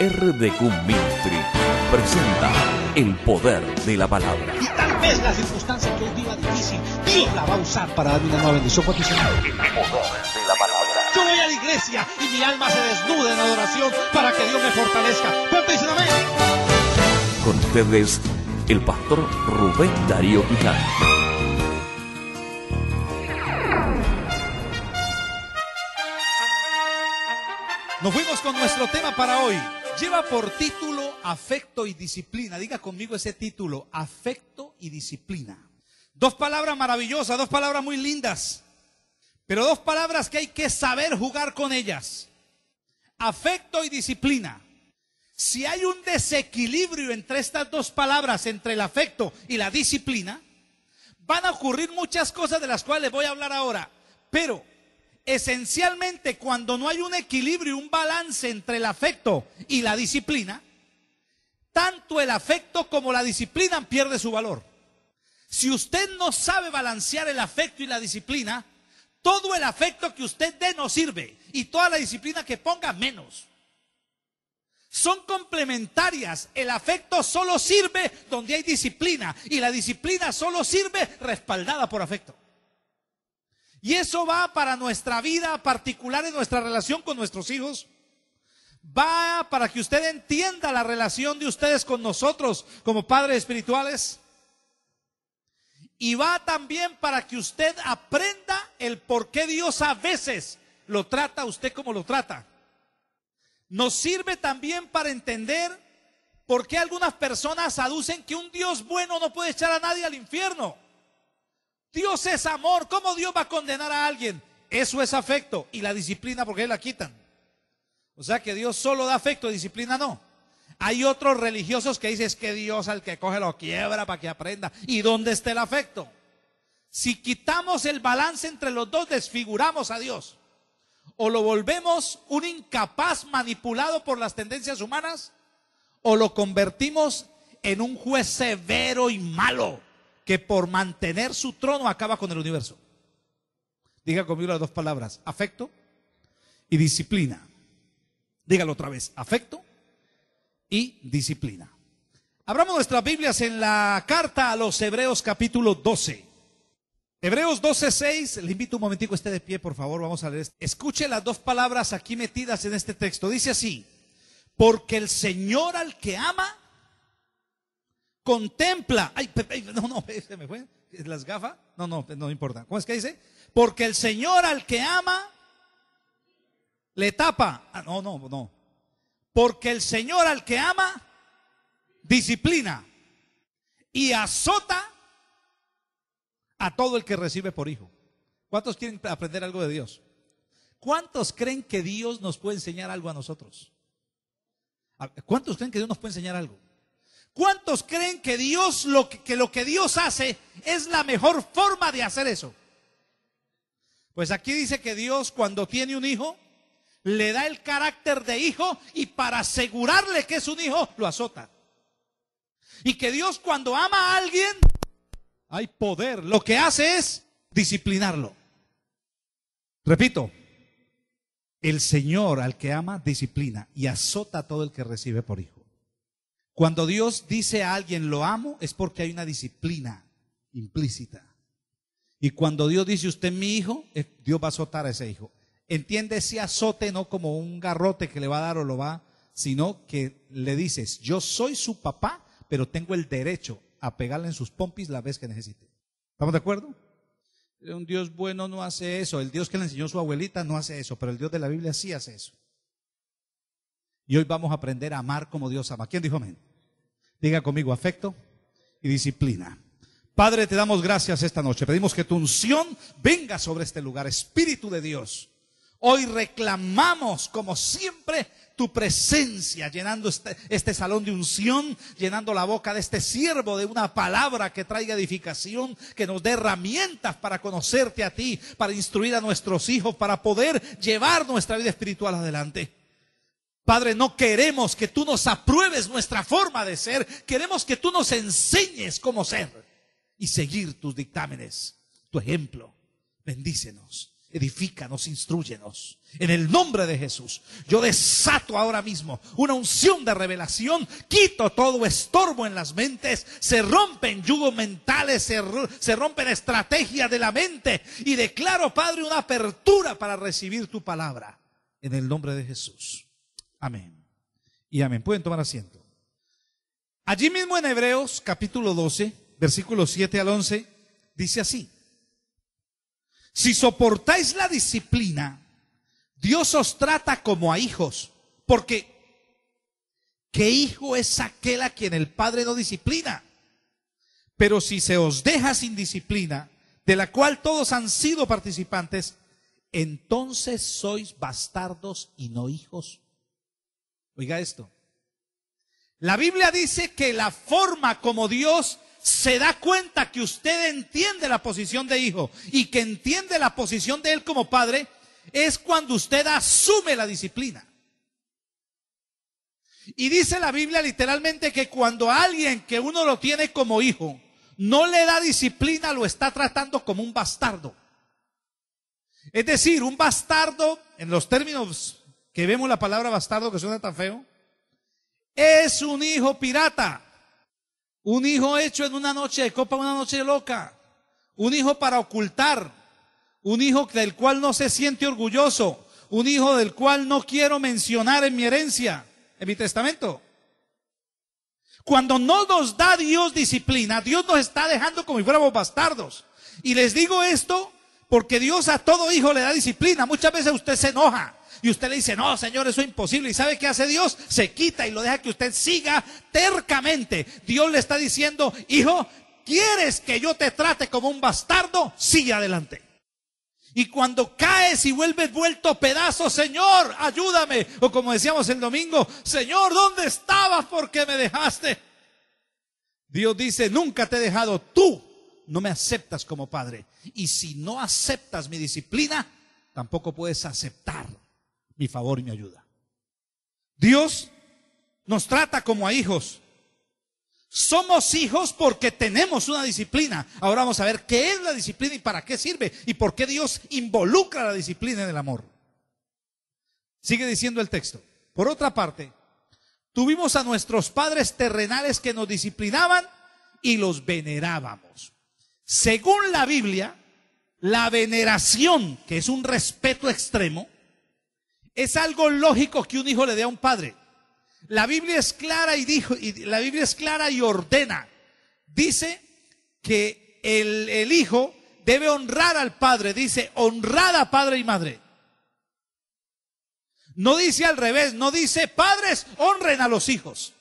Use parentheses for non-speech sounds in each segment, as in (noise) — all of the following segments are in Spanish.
RDQ Ministry presenta el poder de la palabra. Y tal vez la circunstancia que hoy viva difícil, Dios la va a usar para darme una nueva bendición. ¿Cuántos El poder de la palabra. Yo voy a la iglesia y mi alma se desnuda en adoración para que Dios me fortalezca. ¿Cuánto Con ustedes, el pastor Rubén Darío Quijano. Nos fuimos con nuestro tema para hoy. Lleva por título afecto y disciplina. Diga conmigo ese título, afecto y disciplina. Dos palabras maravillosas, dos palabras muy lindas, pero dos palabras que hay que saber jugar con ellas. Afecto y disciplina. Si hay un desequilibrio entre estas dos palabras, entre el afecto y la disciplina, van a ocurrir muchas cosas de las cuales voy a hablar ahora. Pero esencialmente cuando no hay un equilibrio, y un balance entre el afecto y la disciplina, tanto el afecto como la disciplina pierde su valor. Si usted no sabe balancear el afecto y la disciplina, todo el afecto que usted dé no sirve y toda la disciplina que ponga menos. Son complementarias. El afecto solo sirve donde hay disciplina y la disciplina solo sirve respaldada por afecto. Y eso va para nuestra vida particular en nuestra relación con nuestros hijos. Va para que usted entienda la relación de ustedes con nosotros como padres espirituales. Y va también para que usted aprenda el por qué Dios a veces lo trata a usted como lo trata. Nos sirve también para entender por qué algunas personas aducen que un Dios bueno no puede echar a nadie al infierno. Dios es amor. ¿Cómo Dios va a condenar a alguien? Eso es afecto. Y la disciplina, porque la quitan. O sea que Dios solo da afecto, disciplina no. Hay otros religiosos que dicen es que Dios al que coge lo quiebra para que aprenda. ¿Y dónde está el afecto? Si quitamos el balance entre los dos, desfiguramos a Dios. O lo volvemos un incapaz manipulado por las tendencias humanas, o lo convertimos en un juez severo y malo que por mantener su trono acaba con el universo. Diga conmigo las dos palabras, afecto y disciplina. Dígalo otra vez, afecto y disciplina. Abramos nuestras Biblias en la carta a los Hebreos capítulo 12. Hebreos 12:6, le invito un momentico, esté de pie, por favor, vamos a leer. Esto. Escuche las dos palabras aquí metidas en este texto. Dice así, porque el Señor al que ama, contempla. Ay, no, no, (laughs) eh, se me fue. ¿Las gafas? No, no, no importa. ¿Cómo es que dice? Porque el Señor al que ama le tapa. Ah, no, no, no. Porque el Señor al que ama disciplina y azota a todo el que recibe por hijo. ¿Cuántos quieren aprender algo de Dios? ¿Cuántos creen que Dios nos puede enseñar algo a nosotros? ¿Cuántos creen que Dios nos puede enseñar algo? ¿Cuántos creen que Dios lo que, lo que Dios hace es la mejor forma de hacer eso? Pues aquí dice que Dios cuando tiene un hijo le da el carácter de hijo y para asegurarle que es un hijo lo azota. Y que Dios cuando ama a alguien hay poder, lo que hace es disciplinarlo. Repito, el Señor al que ama disciplina y azota a todo el que recibe por hijo. Cuando Dios dice a alguien lo amo es porque hay una disciplina implícita. Y cuando Dios dice usted mi hijo, Dios va a azotar a ese hijo. Entiende ese azote no como un garrote que le va a dar o lo va, sino que le dices, yo soy su papá, pero tengo el derecho a pegarle en sus pompis la vez que necesite. ¿Estamos de acuerdo? Un Dios bueno no hace eso. El Dios que le enseñó su abuelita no hace eso, pero el Dios de la Biblia sí hace eso. Y hoy vamos a aprender a amar como Dios ama. ¿Quién dijo amén? Diga conmigo afecto y disciplina. Padre, te damos gracias esta noche. Pedimos que tu unción venga sobre este lugar, Espíritu de Dios. Hoy reclamamos, como siempre, tu presencia, llenando este, este, salón de unción, llenando la boca de este siervo de una palabra que traiga edificación, que nos dé herramientas para conocerte a ti, para instruir a nuestros hijos, para poder llevar nuestra vida espiritual adelante. Padre, no queremos que tú nos apruebes nuestra forma de ser, queremos que tú nos enseñes cómo ser y seguir tus dictámenes, tu ejemplo. Bendícenos, edifícanos, instruyenos. En el nombre de Jesús, yo desato ahora mismo una unción de revelación, quito todo estorbo en las mentes, se rompen yugos mentales, se, se rompen estrategias de la mente y declaro, Padre, una apertura para recibir tu palabra. En el nombre de Jesús. Amén. Y amén. Pueden tomar asiento. Allí mismo en Hebreos capítulo 12, versículos 7 al 11, dice así. Si soportáis la disciplina, Dios os trata como a hijos, porque ¿qué hijo es aquel a quien el Padre no disciplina? Pero si se os deja sin disciplina, de la cual todos han sido participantes, entonces sois bastardos y no hijos. Oiga esto. La Biblia dice que la forma como Dios se da cuenta que usted entiende la posición de hijo y que entiende la posición de él como padre es cuando usted asume la disciplina. Y dice la Biblia literalmente que cuando alguien que uno lo tiene como hijo no le da disciplina, lo está tratando como un bastardo. Es decir, un bastardo, en los términos que vemos la palabra bastardo que suena tan feo, es un hijo pirata, un hijo hecho en una noche de copa, una noche loca, un hijo para ocultar, un hijo del cual no se siente orgulloso, un hijo del cual no quiero mencionar en mi herencia, en mi testamento. Cuando no nos da Dios disciplina, Dios nos está dejando como si fuéramos bastardos. Y les digo esto porque Dios a todo hijo le da disciplina. Muchas veces usted se enoja, y usted le dice, no, Señor, eso es imposible. ¿Y sabe qué hace Dios? Se quita y lo deja que usted siga tercamente. Dios le está diciendo, hijo, ¿quieres que yo te trate como un bastardo? Sigue adelante. Y cuando caes y vuelves vuelto pedazo, Señor, ayúdame. O como decíamos el domingo, Señor, ¿dónde estabas? porque me dejaste? Dios dice, nunca te he dejado. Tú no me aceptas como padre. Y si no aceptas mi disciplina, tampoco puedes aceptar mi favor y mi ayuda. Dios nos trata como a hijos. Somos hijos porque tenemos una disciplina. Ahora vamos a ver qué es la disciplina y para qué sirve y por qué Dios involucra la disciplina en el amor. Sigue diciendo el texto. Por otra parte, tuvimos a nuestros padres terrenales que nos disciplinaban y los venerábamos. Según la Biblia, la veneración, que es un respeto extremo, es algo lógico que un hijo le dé a un padre. La Biblia es clara y dijo, y la Biblia es clara y ordena. Dice que el, hijo debe honrar al padre. Dice, honrada padre y madre. No dice al revés, no dice, padres, honren a los hijos.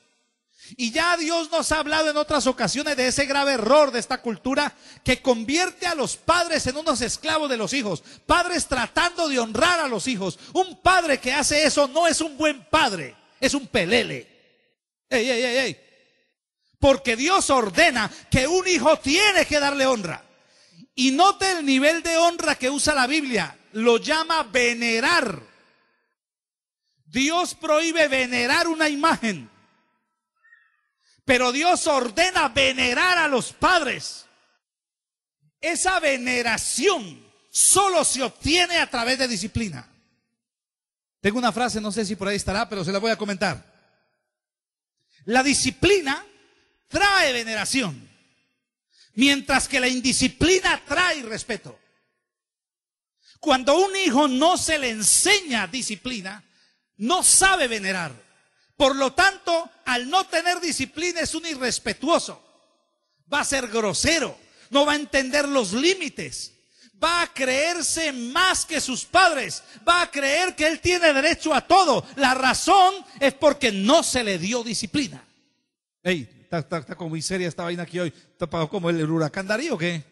Y ya Dios nos ha hablado en otras ocasiones de ese grave error de esta cultura que convierte a los padres en unos esclavos de los hijos. Padres tratando de honrar a los hijos. Un padre que hace eso no es un buen padre, es un pelele. Ey, ey, ey, ey. Porque Dios ordena que un hijo tiene que darle honra. Y note el nivel de honra que usa la Biblia. Lo llama venerar. Dios prohíbe venerar una imagen. Pero Dios ordena venerar a los padres. Esa veneración solo se obtiene a través de disciplina. Tengo una frase, no sé si por ahí estará, pero se la voy a comentar. La disciplina trae veneración, mientras que la indisciplina trae respeto. Cuando a un hijo no se le enseña disciplina, no sabe venerar. Por lo tanto, al no tener disciplina es un irrespetuoso. Va a ser grosero, no va a entender los límites, va a creerse más que sus padres, va a creer que él tiene derecho a todo. La razón es porque no se le dio disciplina. Ey, está, como muy seria esta vaina aquí hoy. ¿Está pagado como el, huracán Darío qué?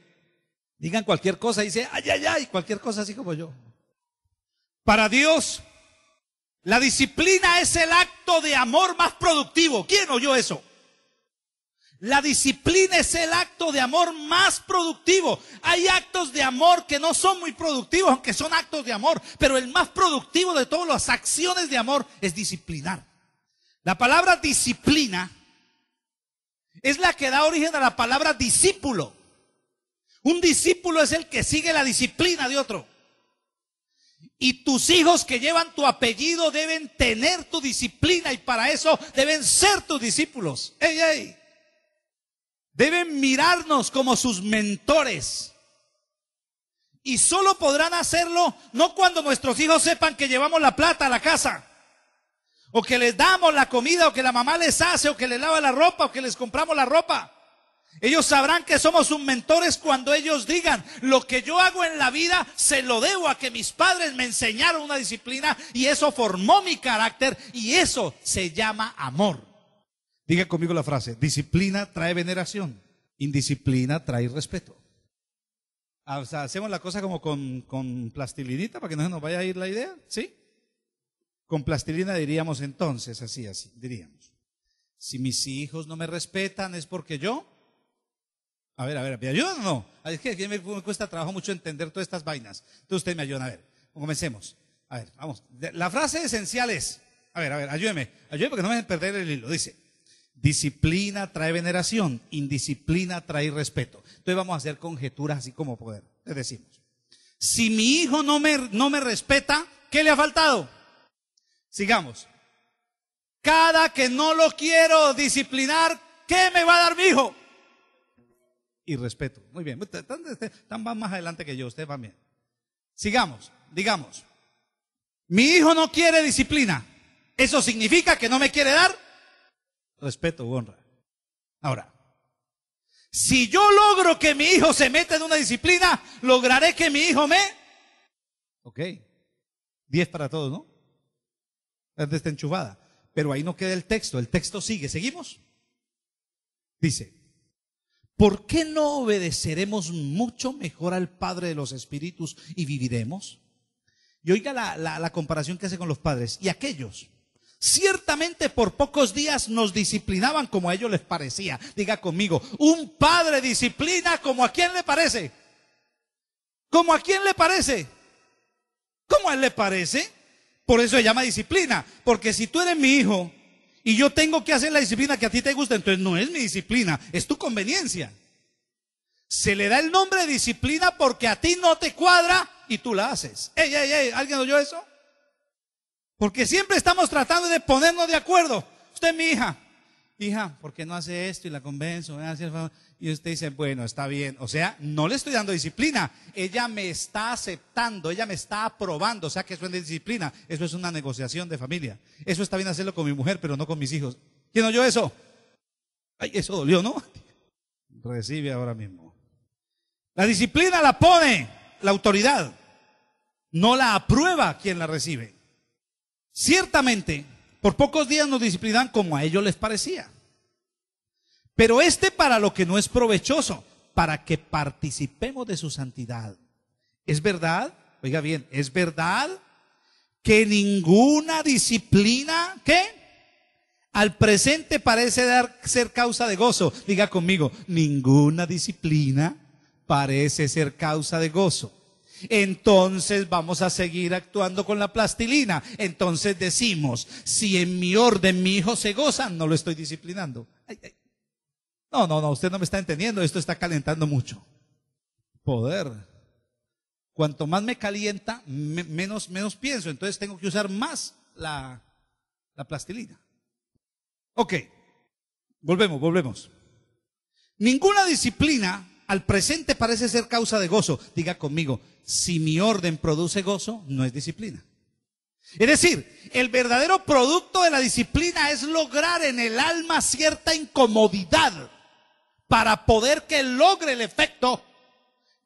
Digan cualquier cosa y dice, ay, ay, ay, cualquier cosa así como yo. Para Dios, la disciplina es el acto de amor más productivo. ¿Quién oyó eso? La disciplina es el acto de amor más productivo. Hay actos de amor que no son muy productivos, aunque son actos de amor, pero el más productivo de todas las acciones de amor es disciplinar. La palabra disciplina es la que da origen a la palabra discípulo. Un discípulo es el que sigue la disciplina de otro. Y tus hijos que llevan tu apellido deben tener tu disciplina y para eso deben ser tus discípulos. ¡Ey, ey! Deben mirarnos como sus mentores. Y solo podrán hacerlo no cuando nuestros hijos sepan que llevamos la plata a la casa. O que les damos la comida, o que la mamá les hace, o que les lava la ropa, o que les compramos la ropa. Ellos sabrán que somos sus mentores cuando ellos digan, lo que yo hago en la vida se lo debo a que mis padres me enseñaron una disciplina y eso formó mi carácter y eso se llama amor. Diga conmigo la frase, disciplina trae veneración, indisciplina trae respeto. Ah, o hacemos la cosa como con, con plastilinita para que no se nos vaya a ir la idea, ¿sí? Con plastilina diríamos entonces, así, así, diríamos. Si mis hijos no me respetan es porque yo a ver, a ver, ¿me ayudan o no? Es que mí me cuesta trabajo mucho entender todas estas vainas. Entonces usted me ayuda, a ver, comencemos. A ver, vamos. La frase esencial es, a ver, a ver, ayúdeme, ayúdeme porque no me voy a perder el hilo. Dice, disciplina trae veneración, indisciplina trae respeto. Entonces vamos a hacer conjeturas así como poder. le decimos, si mi hijo no me, no me respeta, ¿qué le ha faltado? Sigamos. Cada que no lo quiero disciplinar, ¿qué me va a dar mi hijo? y respeto. Muy bien, ustedes están más adelante que yo, ustedes van bien. Sigamos, digamos, mi hijo no quiere disciplina. Eso significa que no me quiere dar respeto u honra. Ahora, si yo logro que mi hijo se meta en una disciplina, lograré que mi hijo me... Ok, 10 para todos, ¿no? está enchufada. Pero ahí no queda el texto, el texto sigue. ¿Seguimos? Dice, ¿por qué no obedeceremos mucho mejor al Padre de los Espíritus y viviremos? Y oiga la, comparación que hace con los padres. Y aquellos, ciertamente por pocos días nos disciplinaban como a ellos les parecía. Diga conmigo, un padre disciplina como a quien le parece. Como a quién le parece. ¿Cómo a él le parece. Por eso se llama disciplina. Porque si tú eres mi hijo y yo tengo que hacer la disciplina que a ti te gusta, entonces no es mi disciplina, es tu conveniencia. Se le da el nombre de disciplina porque a ti no te cuadra y tú la haces. Ey, ey, ey, ¿alguien oyó eso? Porque siempre estamos tratando de ponernos de acuerdo. Usted es mi hija. Hija, ¿por qué no hace esto? Y la convenzo. favor. Y usted dice, bueno, está bien. O sea, no le estoy dando disciplina. Ella me está aceptando, ella me está aprobando. O sea, que eso es disciplina. Eso es una negociación de familia. Eso está bien hacerlo con mi mujer, pero no con mis hijos. ¿Quién oyó eso? Ay, eso dolió, ¿no? (laughs) Recibe ahora mismo. La disciplina la pone la autoridad. No la aprueba quien la recibe. Ciertamente, por pocos días nos disciplinan como a ellos les parecía. Pero este para lo que no es provechoso, para que participemos de su santidad. ¿Es verdad? Oiga bien, ¿es verdad que ninguna disciplina, qué? Al presente parece ser causa de gozo. Diga conmigo, ninguna disciplina parece ser causa de gozo. Entonces vamos a seguir actuando con la plastilina. Entonces decimos, si en mi orden mi hijo se goza, no lo estoy disciplinando. No, no, no, usted no me está entendiendo, esto está calentando mucho. Poder. Cuanto más me calienta, menos, menos pienso, entonces tengo que usar más la plastilina. Ok, volvemos, volvemos. Ninguna disciplina al presente parece ser causa de gozo. Diga conmigo, si mi orden produce gozo, no es disciplina. Es decir, el verdadero producto de la disciplina es lograr en el alma cierta incomodidad para poder que logre el efecto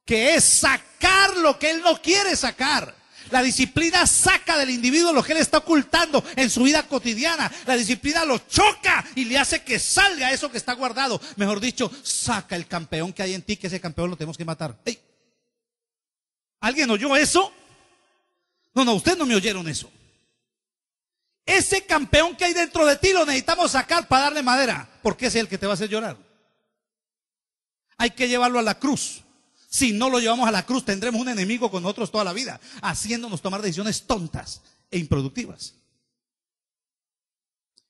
que es sacar lo que él no quiere sacar. La disciplina saca del individuo lo que él está ocultando en su vida cotidiana. La disciplina lo choca y le hace que salga eso que está guardado. Mejor dicho, saca el campeón que hay en ti, que ese campeón lo tenemos que matar. ¿Alguien oyó eso? No, no, ustedes no me oyeron eso. Ese campeón que hay dentro de ti lo necesitamos sacar para darle madera, porque es el que te va a hacer llorar hay que llevarlo a la cruz. Si no lo llevamos a la cruz, tendremos un enemigo con nosotros toda la vida, haciéndonos tomar decisiones tontas e improductivas.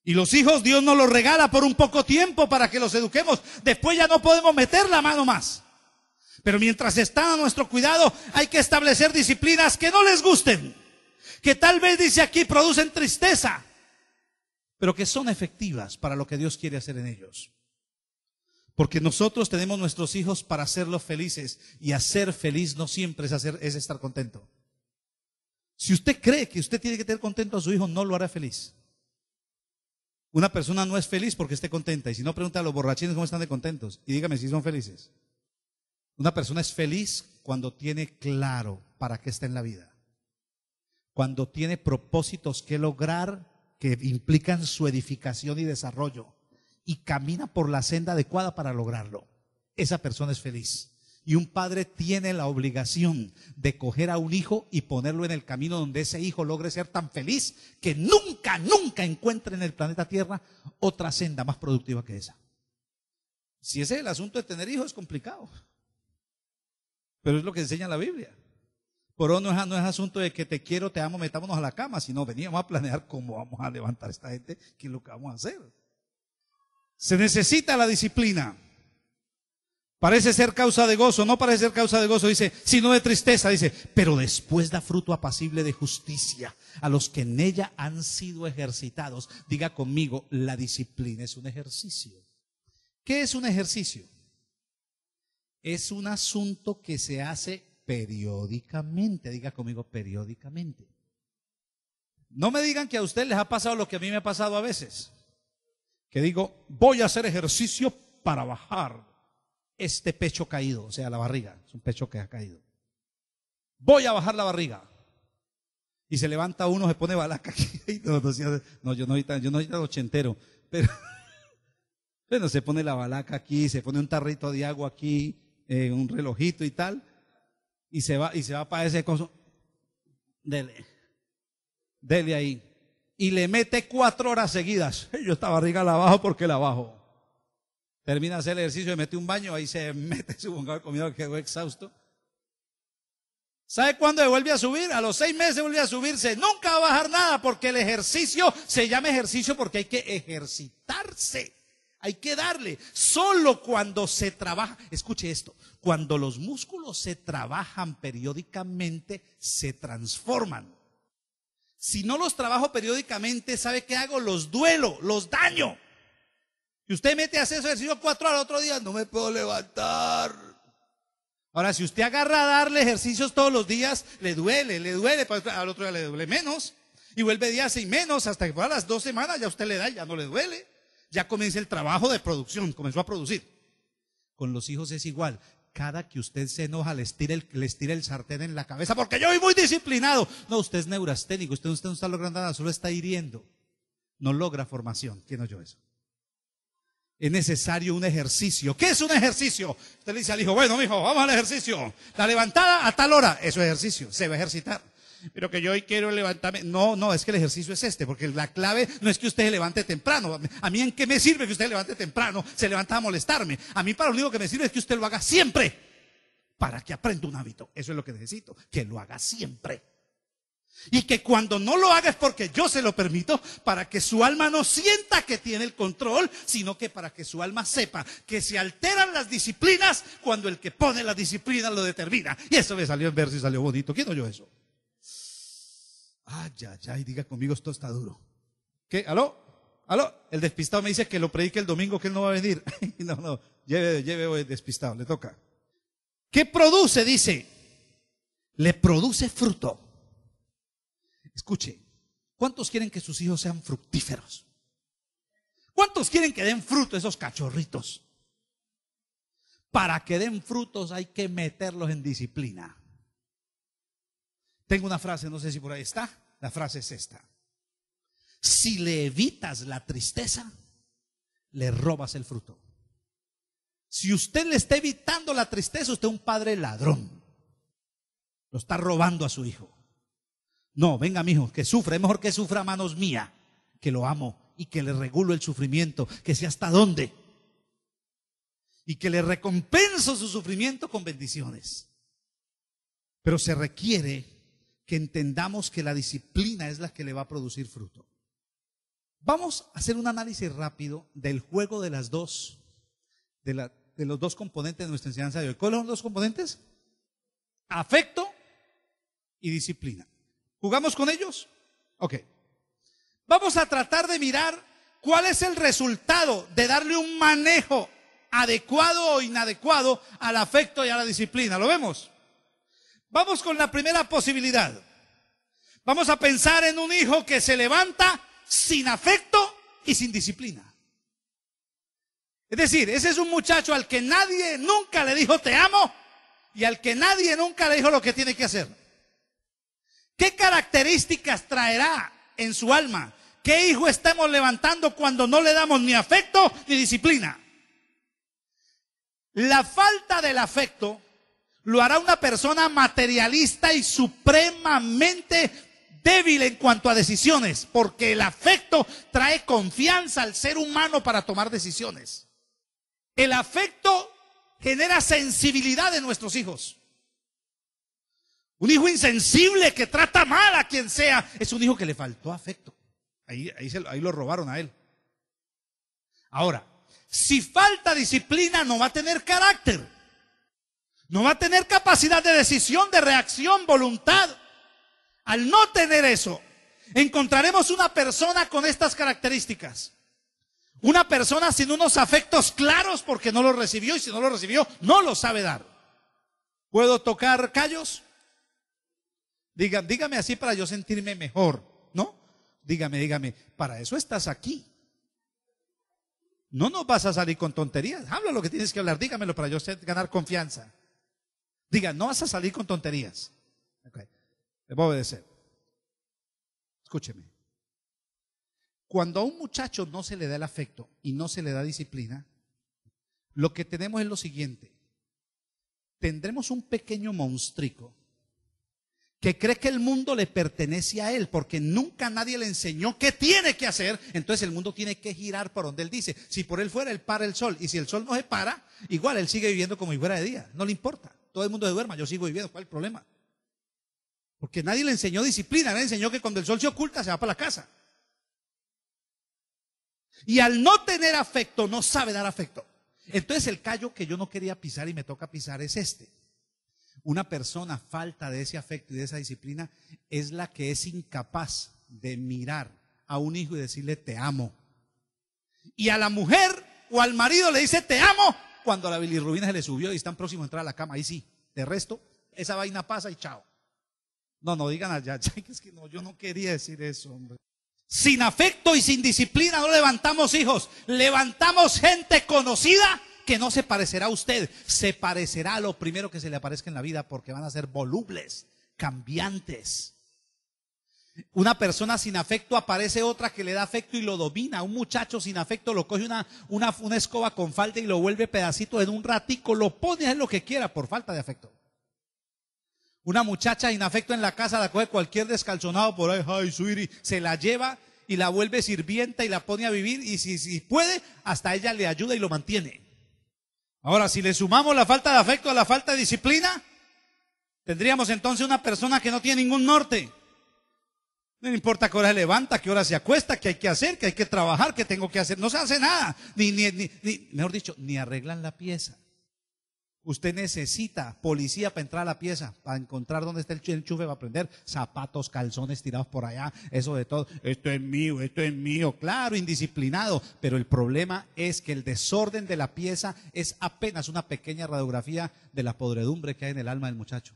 Y los hijos Dios nos los regala por un poco tiempo para que los eduquemos. Después ya no podemos meter la mano más. Pero mientras están a nuestro cuidado, hay que establecer disciplinas que no les gusten, que tal vez dice aquí producen tristeza, pero que son efectivas para lo que Dios quiere hacer en ellos. Porque nosotros tenemos nuestros hijos para hacerlos felices y hacer feliz no siempre es, hacer, estar contento. Si usted cree que usted tiene que tener contento a su hijo, no lo hará feliz. Una persona no es feliz porque esté contenta. Y si no, pregunta a los borrachines cómo están de contentos. Y dígame si son felices. Una persona es feliz cuando tiene claro para qué está en la vida. Cuando tiene propósitos que lograr que implican su edificación y desarrollo y camina por la senda adecuada para lograrlo, esa persona es feliz. Y un padre tiene la obligación de coger a un hijo y ponerlo en el camino donde ese hijo logre ser tan feliz que nunca, nunca encuentre en el planeta Tierra otra senda más productiva que esa. Si ese es el asunto de tener hijos, es complicado. Pero es lo que enseña la Biblia. Por eso no es, asunto de que te quiero, te amo, metámonos a la cama, sino veníamos a planear cómo vamos a levantar a esta gente, qué es lo que vamos a hacer. Se necesita la disciplina. Parece ser causa de gozo, no parece ser causa de gozo, dice, sino de tristeza, dice, pero después da fruto apacible de justicia a los que en ella han sido ejercitados. Diga conmigo, la disciplina es un ejercicio. ¿Qué es un ejercicio? Es un asunto que se hace periódicamente, diga conmigo periódicamente. No me digan que a usted les ha pasado lo que a mí me ha pasado a veces que digo, voy a hacer ejercicio para bajar este pecho caído, o sea, la barriga, es un pecho que ha caído. Voy a bajar la barriga. Y se levanta uno, se pone balaca aquí. (laughs) No, yo no yo no tan ochentero, pero (laughs) bueno, se pone la balaca aquí, se pone un tarrito de agua aquí, eh, un relojito y tal, y se va, y se va para ese coso. Dele, dele ahí y le mete cuatro horas seguidas. (laughs) Yo estaba arriba la abajo porque la bajo. Termina hacer el ejercicio, y mete un baño, ahí se (laughs) mete su bocado de comida, quedó exhausto. ¿Sabe cuándo vuelve a subir? A los seis meses vuelve a subirse. Nunca va a bajar nada porque el ejercicio se llama ejercicio porque hay que ejercitarse. Hay que darle. Solo cuando se trabaja, escuche esto, cuando los músculos se trabajan periódicamente, se transforman. Si no los trabajo periódicamente, ¿sabe qué hago? Los duelo, los daño. Y usted mete a hacer ejercicio cuatro al otro día, no me puedo levantar. Ahora, si usted agarra a darle ejercicios todos los días, le duele, le duele, pues, al otro día le duele menos. Y vuelve días y menos, hasta que para las dos semanas ya usted le da y ya no le duele. Ya comienza el trabajo de producción, comenzó a producir. Con los hijos es igual cada que usted se enoja, le tira, el, el sartén en la cabeza, porque yo soy muy disciplinado. No, usted es neurasténico, usted, no está logrando nada, solo está hiriendo. No logra formación. ¿Quién oyó eso? Es necesario un ejercicio. ¿Qué es un ejercicio? Usted le dice al hijo, bueno, hijo, vamos al ejercicio. La levantada a tal hora, eso es ejercicio, se va a ejercitar pero que yo hoy quiero levantarme. No, no, es que el ejercicio es este, porque la clave no es que usted se levante temprano. A mí en qué me sirve que usted se levante temprano, se levanta a molestarme. A mí para lo único que me sirve es que usted lo haga siempre, para que aprenda un hábito. Eso es lo que necesito, que lo haga siempre. Y que cuando no lo haga es porque yo se lo permito, para que su alma no sienta que tiene el control, sino que para que su alma sepa que se alteran las disciplinas cuando el que pone la disciplina lo determina. Y eso me salió en verso y salió bonito. ¿Quién oyó eso? Ay, ya, ya, y diga conmigo, esto está duro. ¿Qué? ¿Aló? ¿Aló? El despistado me dice que lo predique el domingo, que él no va a venir. (laughs) no, no, lleve, el despistado, le toca. ¿Qué produce? Dice, le produce fruto. Escuche, ¿cuántos quieren que sus hijos sean fructíferos? ¿Cuántos quieren que den fruto esos cachorritos? Para que den frutos hay que meterlos en disciplina. Tengo una frase, no sé si por ahí está. La frase es esta. Si le evitas la tristeza, le robas el fruto. Si usted le está evitando la tristeza, usted es un padre ladrón. Lo está robando a su hijo. No, venga, mi hijo, que sufra. Es mejor que sufra a manos mía, que lo amo y que le regulo el sufrimiento, que sea hasta dónde. Y que le recompenso su sufrimiento con bendiciones. Pero se requiere que entendamos que la disciplina es la que le va a producir fruto. Vamos a hacer un análisis rápido del juego de las dos, de, los dos componentes de nuestra enseñanza de hoy. ¿Cuáles son los dos componentes? Afecto y disciplina. ¿Jugamos con ellos? Ok. Vamos a tratar de mirar cuál es el resultado de darle un manejo adecuado o inadecuado al afecto y a la disciplina. ¿Lo vemos? Vamos con la primera posibilidad. Vamos a pensar en un hijo que se levanta sin afecto y sin disciplina. Es decir, ese es un muchacho al que nadie nunca le dijo te amo y al que nadie nunca le dijo lo que tiene que hacer. ¿Qué características traerá en su alma? ¿Qué hijo estamos levantando cuando no le damos ni afecto ni disciplina? La falta del afecto lo hará una persona materialista y supremamente débil en cuanto a decisiones, porque el afecto trae confianza al ser humano para tomar decisiones. El afecto genera sensibilidad en nuestros hijos. Un hijo insensible que trata mal a quien sea es un hijo que le faltó afecto. Ahí, ahí lo robaron a él. Ahora, si falta disciplina no va a tener carácter. No va a tener capacidad de decisión, de reacción, voluntad. Al no tener eso, encontraremos una persona con estas características. Una persona sin unos afectos claros porque no lo recibió y si no lo recibió, no lo sabe dar. ¿Puedo tocar callos? Digan, dígame así para yo sentirme mejor, ¿no? Dígame, dígame, para eso estás aquí. No nos vas a salir con tonterías. Habla lo que tienes que hablar, dígamelo para yo ganar confianza. Diga, no vas a salir con tonterías. Okay. Le voy a obedecer. Escúcheme. Cuando a un muchacho no se le da el afecto y no se le da disciplina, lo que tenemos es lo siguiente. Tendremos un pequeño monstrico que cree que el mundo le pertenece a él, porque nunca nadie le enseñó qué tiene que hacer, entonces el mundo tiene que girar por donde él dice. Si por él fuera, él para el sol, y si el sol no se para, igual él sigue viviendo como si fuera de día, no le importa todo el mundo se duerma, yo sigo viviendo, ¿cuál es el problema? Porque nadie le enseñó disciplina, nadie le enseñó que cuando el sol se oculta se va para la casa. Y al no tener afecto, no sabe dar afecto. Entonces el callo que yo no quería pisar y me toca pisar es este. Una persona falta de ese afecto y de esa disciplina es la que es incapaz de mirar a un hijo y decirle te amo. Y a la mujer o al marido le dice te amo cuando la bilirrubina se le subió y están próximos a entrar a la cama. Ahí sí. De resto, esa vaina pasa y chao. No, no digan allá, (laughs) es que no, yo no quería decir eso, hombre. Sin afecto y sin disciplina no levantamos hijos, levantamos gente conocida que no se parecerá a usted, se parecerá a lo primero que se le aparezca en la vida porque van a ser volubles, cambiantes. Una persona sin afecto aparece otra que le da afecto y lo domina. Un muchacho sin afecto lo coge una, una, escoba con falta y lo vuelve pedacito en un ratico, lo pone, en lo que quiera por falta de afecto. Una muchacha sin afecto en la casa la coge cualquier descalzonado por ahí, suiri, se la lleva y la vuelve sirvienta y la pone a vivir y si, si puede, hasta ella le ayuda y lo mantiene. Ahora, si le sumamos la falta de afecto a la falta de disciplina, tendríamos entonces una persona que no tiene ningún norte. No importa qué hora se levanta, qué hora se acuesta, qué hay que hacer, qué hay que trabajar, qué tengo que hacer. No se hace nada. Ni, ni, mejor dicho, ni arreglan la pieza. Usted necesita policía para entrar a la pieza, para encontrar dónde está el enchufe, para prender zapatos, calzones tirados por allá, eso de todo. Esto es mío, esto es mío. Claro, indisciplinado. Pero el problema es que el desorden de la pieza es apenas una pequeña radiografía de la podredumbre que hay en el alma del muchacho.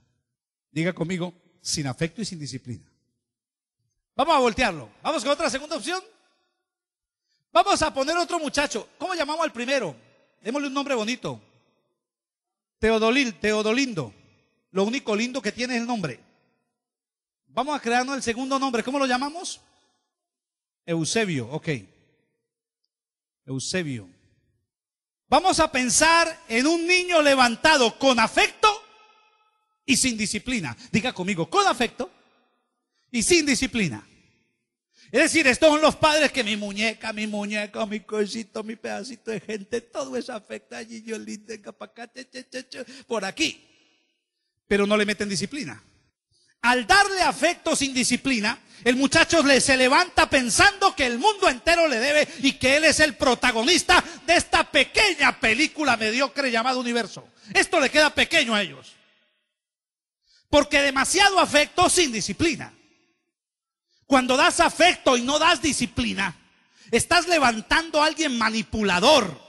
Diga conmigo, sin afecto y sin disciplina. Vamos a voltearlo. Vamos con otra segunda opción. Vamos a poner otro muchacho. ¿Cómo llamamos al primero? Démosle un nombre bonito. Teodolindo. Lo único lindo que tiene es el nombre. Vamos a crearnos el segundo nombre. ¿Cómo lo llamamos? Eusebio, ok. Eusebio. Vamos a pensar en un niño levantado con afecto y sin disciplina. Diga conmigo, con afecto y sin disciplina. Es decir, estos son los padres que mi muñeca, mi muñeca, mi cosito, mi pedacito de gente, todo eso afecta allí, yo lindo, por aquí. Pero no le meten disciplina. Al darle afecto sin disciplina, el muchacho se levanta pensando que el mundo entero le debe y que él es el protagonista de esta pequeña película mediocre llamada universo. Esto le queda pequeño a ellos. Porque demasiado afecto sin disciplina. Cuando das afecto y no das disciplina, estás levantando a alguien manipulador,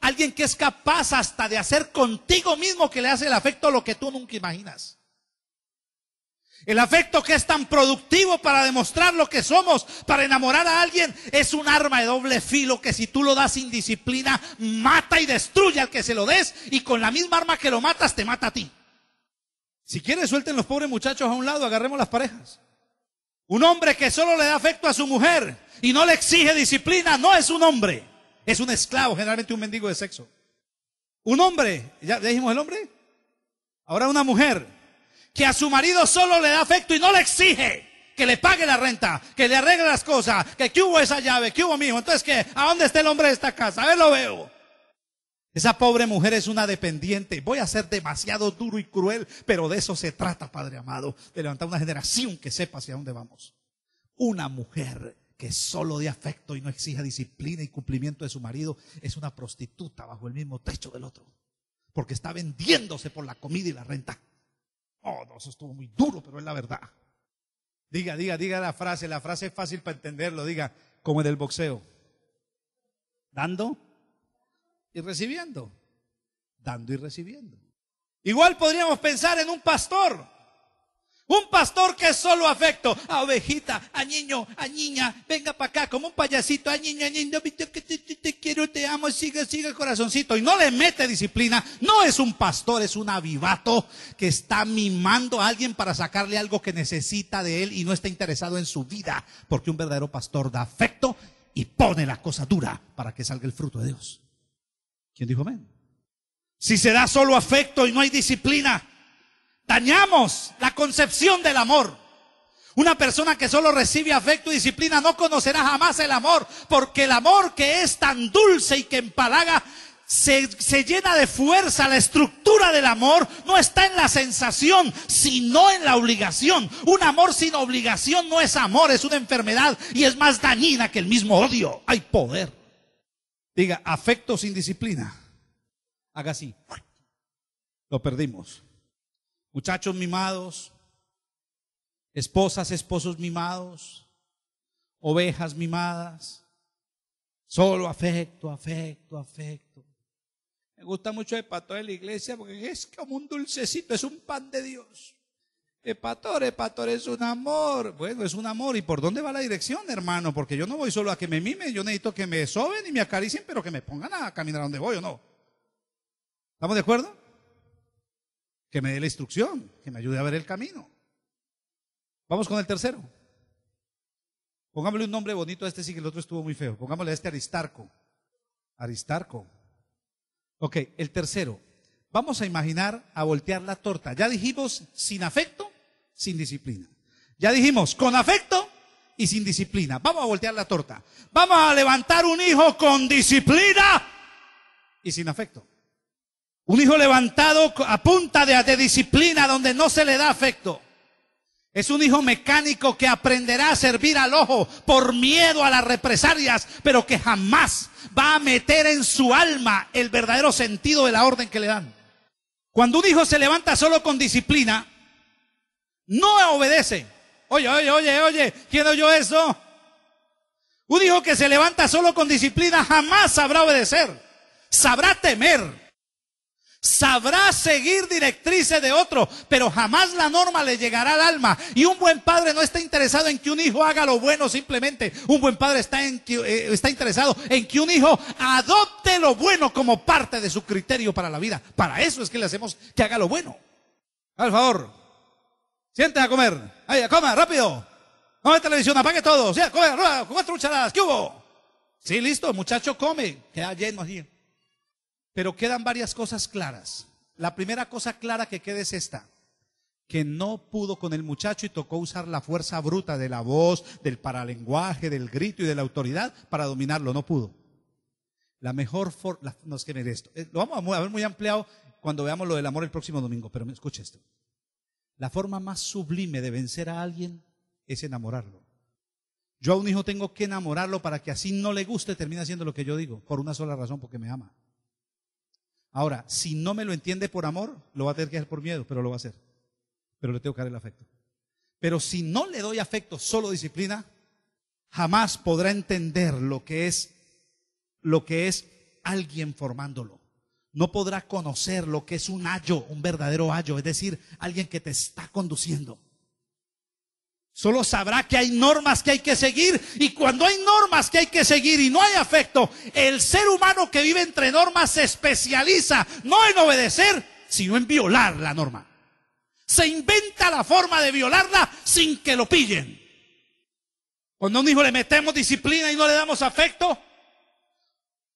alguien que es capaz hasta de hacer contigo mismo que le hace el afecto lo que tú nunca imaginas. El afecto que es tan productivo para demostrar lo que somos, para enamorar a alguien, es un arma de doble filo que si tú lo das sin disciplina, mata y destruye al que se lo des y con la misma arma que lo matas, te mata a ti. Si quieres, suelten los pobres muchachos a un lado, agarremos las parejas. Un hombre que solo le da afecto a su mujer y no le exige disciplina no es un hombre. Es un esclavo, generalmente un mendigo de sexo. Un hombre, ya dijimos el hombre. Ahora una mujer que a su marido solo le da afecto y no le exige que le pague la renta, que le arregle las cosas, que qué hubo esa llave, que hubo mi hijo. Entonces, ¿qué? ¿A dónde está el hombre de esta casa? A ver, lo veo. Esa pobre mujer es una dependiente. Voy a ser demasiado duro y cruel, pero de eso se trata, Padre amado, de levantar una generación que sepa hacia dónde vamos. Una mujer que solo de afecto y no exija disciplina y cumplimiento de su marido es una prostituta bajo el mismo techo del otro, porque está vendiéndose por la comida y la renta. Oh, no, eso estuvo muy duro, pero es la verdad. Diga, diga, diga la frase, la frase es fácil para entenderlo, diga, como en el boxeo. Dando y recibiendo, dando y recibiendo. Igual podríamos pensar en un pastor. Un pastor que es solo afecto a ovejita, a niño, a niña, venga para acá como un payasito, a niña, niño, te, quiero, te amo, sigue, sigue corazoncito. Y no le mete disciplina. No es un pastor, es un avivato que está mimando a alguien para sacarle algo que necesita de él y no está interesado en su vida. Porque un verdadero pastor da afecto y pone la cosa dura para que salga el fruto de Dios. ¿Quién dijo amén? Si se da solo afecto y no hay disciplina, dañamos la concepción del amor. Una persona que solo recibe afecto y disciplina no conocerá jamás el amor, porque el amor que es tan dulce y que empalaga se, se, llena de fuerza. La estructura del amor no está en la sensación, sino en la obligación. Un amor sin obligación no es amor, es una enfermedad y es más dañina que el mismo odio. Hay poder. Diga, afecto sin disciplina. Haga así. Lo perdimos. Muchachos mimados, esposas, esposos mimados, ovejas mimadas. Solo afecto, afecto, afecto. Me gusta mucho el pato de la iglesia porque es como un dulcecito, es un pan de Dios. El eh, eh, pastor, es un amor. Bueno, es un amor. ¿Y por dónde va la dirección, hermano? Porque yo no voy solo a que me mimen, yo necesito que me soben y me acaricien, pero que me pongan a caminar a donde voy, ¿o no? ¿Estamos de acuerdo? Que me dé la instrucción, que me ayude a ver el camino. Vamos con el tercero. Pongámosle un nombre bonito a este, sí que el otro estuvo muy feo. Pongámosle a este Aristarco. Aristarco. Ok, el tercero. Vamos a imaginar a voltear la torta. Ya dijimos sin afecto, sin disciplina. Ya dijimos, con afecto y sin disciplina. Vamos a voltear la torta. Vamos a levantar un hijo con disciplina y sin afecto. Un hijo levantado a punta de, disciplina donde no se le da afecto. Es un hijo mecánico que aprenderá a servir al ojo por miedo a las represalias, pero que jamás va a meter en su alma el verdadero sentido de la orden que le dan. Cuando un hijo se levanta solo con disciplina, no obedece. Oye, oye, oye, oye, quiero yo eso. Un hijo que se levanta solo con disciplina jamás sabrá obedecer, sabrá temer, sabrá seguir directrices de otro, pero jamás la norma le llegará al alma. Y un buen padre no está interesado en que un hijo haga lo bueno simplemente. Un buen padre está, en eh, está interesado en que un hijo adopte lo bueno como parte de su criterio para la vida. Para eso es que le hacemos que haga lo bueno. Al favor. Sienten a comer. Ahí, coma, rápido. No hay televisión, apague todo. Sí, come, comer, cuatro cucharadas, ¿qué hubo? Sí, listo, muchacho come, queda lleno allí. Pero quedan varias cosas claras. La primera cosa clara que queda es esta que no pudo con el muchacho y tocó usar la fuerza bruta de la voz, del paralenguaje, del grito y de la autoridad para dominarlo, no pudo. La mejor forma, no es que esto, eh, lo vamos a ver muy ampliado cuando veamos lo del amor el próximo domingo, pero escuche esto. La forma más sublime de vencer a alguien es enamorarlo. Yo a un hijo tengo que enamorarlo para que así no le guste, termine haciendo lo que yo digo, por una sola razón, porque me ama. Ahora, si no me lo entiende por amor, lo va a tener que hacer por miedo, pero lo va a hacer. Pero le tengo que dar el afecto. Pero si no le doy afecto, solo disciplina, jamás podrá entender lo que es lo que es alguien formándolo no podrá conocer lo que es un ayo, un verdadero ayo, es decir, alguien que te está conduciendo. Solo sabrá que hay normas que hay que seguir y cuando hay normas que hay que seguir y no hay afecto, el ser humano que vive entre normas se especializa no en obedecer, sino en violar la norma. Se inventa la forma de violarla sin que lo pillen. Cuando a un hijo le metemos disciplina y no le damos afecto,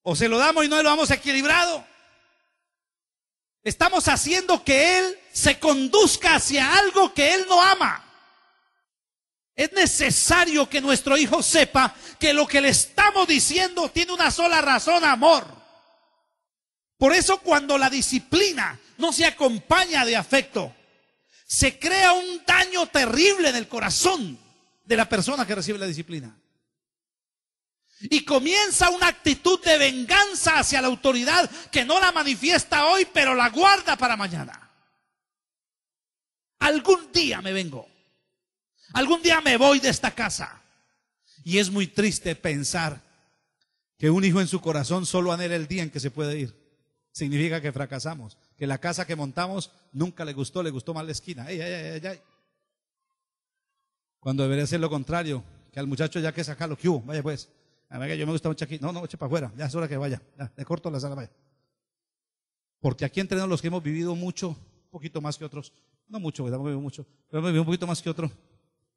o se lo damos y no lo damos equilibrado, Estamos haciendo que Él se conduzca hacia algo que Él no ama. Es necesario que nuestro hijo sepa que lo que le estamos diciendo tiene una sola razón, amor. Por eso cuando la disciplina no se acompaña de afecto, se crea un daño terrible en el corazón de la persona que recibe la disciplina. Y comienza una actitud de venganza hacia la autoridad que no la manifiesta hoy, pero la guarda para mañana. Algún día me vengo. Algún día me voy de esta casa. Y es muy triste pensar que un hijo en su corazón solo anhela el día en que se puede ir. Significa que fracasamos, que la casa que montamos nunca le gustó, le gustó más la esquina. Cuando debería ser lo contrario, que al muchacho ya que sacarlo, que hubo, vaya pues. A yo me gusta mucho aquí. No, no, eche para afuera. Ya es hora que vaya. Ya, le corto la sala, vaya. Porque aquí entre los que hemos vivido mucho, un poquito más que otros, no mucho, Hemos vivido mucho, pero hemos vivido un poquito más que otros,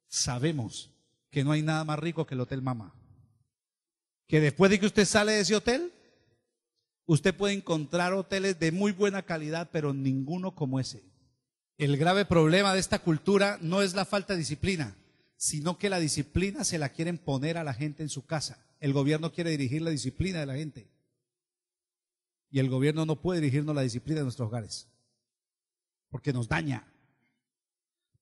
sabemos que no hay nada más rico que el Hotel Mama Que después de que usted sale de ese hotel, usted puede encontrar hoteles de muy buena calidad, pero ninguno como ese. El grave problema de esta cultura no es la falta de disciplina, sino que la disciplina se la quieren poner a la gente en su casa el gobierno quiere dirigir la disciplina de la gente. Y el gobierno no puede dirigirnos la disciplina de nuestros hogares. Porque nos daña.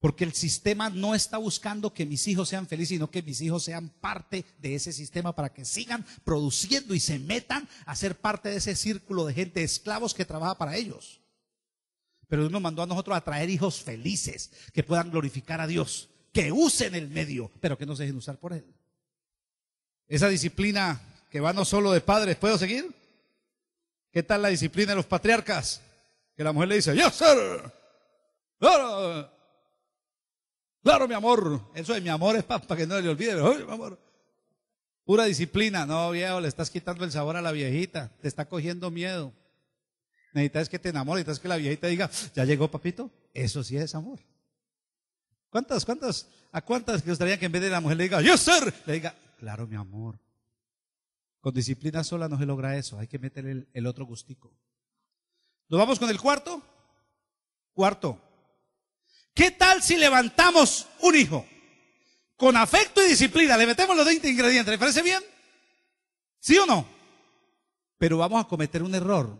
Porque el sistema no está buscando que mis hijos sean felices, sino que mis hijos sean parte de ese sistema para que sigan produciendo y se metan a ser parte de ese círculo de gente esclavos que trabaja para ellos. Pero Dios nos mandó a nosotros a traer hijos felices que puedan glorificar a Dios, que usen el medio, pero que no se dejen usar por él. Esa disciplina que va no solo de padres, ¿puedo seguir? ¿Qué tal la disciplina de los patriarcas? Que la mujer le dice, yo sir. Claro, claro, mi amor. Eso de mi amor es para que no le olvide. Oye, mi amor. Pura disciplina. No, viejo, le estás quitando el sabor a la viejita. Te está cogiendo miedo. Necesitas que te enamore, necesitas que la viejita diga, ya llegó papito. Eso sí es amor. ¿Cuántas, cuántas, a cuántas que gustaría que en vez de la mujer le diga, yes, sir, le diga, Claro, mi amor. Con disciplina sola no se logra eso. Hay que meterle el, otro gustico. ¿Nos vamos con el cuarto? Cuarto. ¿Qué tal si levantamos un hijo? Con afecto y disciplina. Le metemos los 20 ingredientes. ¿Le parece bien? ¿Sí o no? Pero vamos a cometer un error.